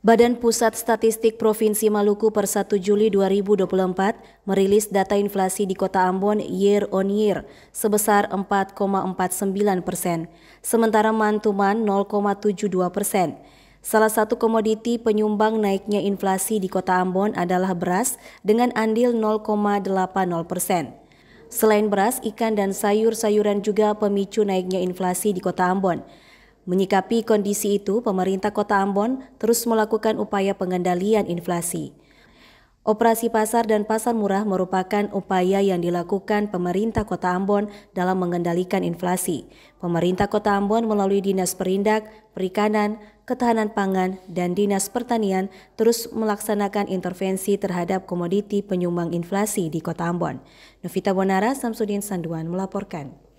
Badan Pusat Statistik Provinsi Maluku per 1 Juli 2024 merilis data inflasi di kota Ambon year on year sebesar 4,49 persen, sementara Mantuman 0,72 persen. Salah satu komoditi penyumbang naiknya inflasi di kota Ambon adalah beras dengan andil 0,80 persen. Selain beras, ikan dan sayur-sayuran juga pemicu naiknya inflasi di kota Ambon. Menyikapi kondisi itu, pemerintah Kota Ambon terus melakukan upaya pengendalian inflasi. Operasi pasar dan pasar murah merupakan upaya yang dilakukan pemerintah Kota Ambon dalam mengendalikan inflasi. Pemerintah Kota Ambon melalui Dinas Perindak, Perikanan, Ketahanan Pangan, dan Dinas Pertanian terus melaksanakan intervensi terhadap komoditi penyumbang inflasi di Kota Ambon. Novita Bonara, Samsudin Sanduan melaporkan.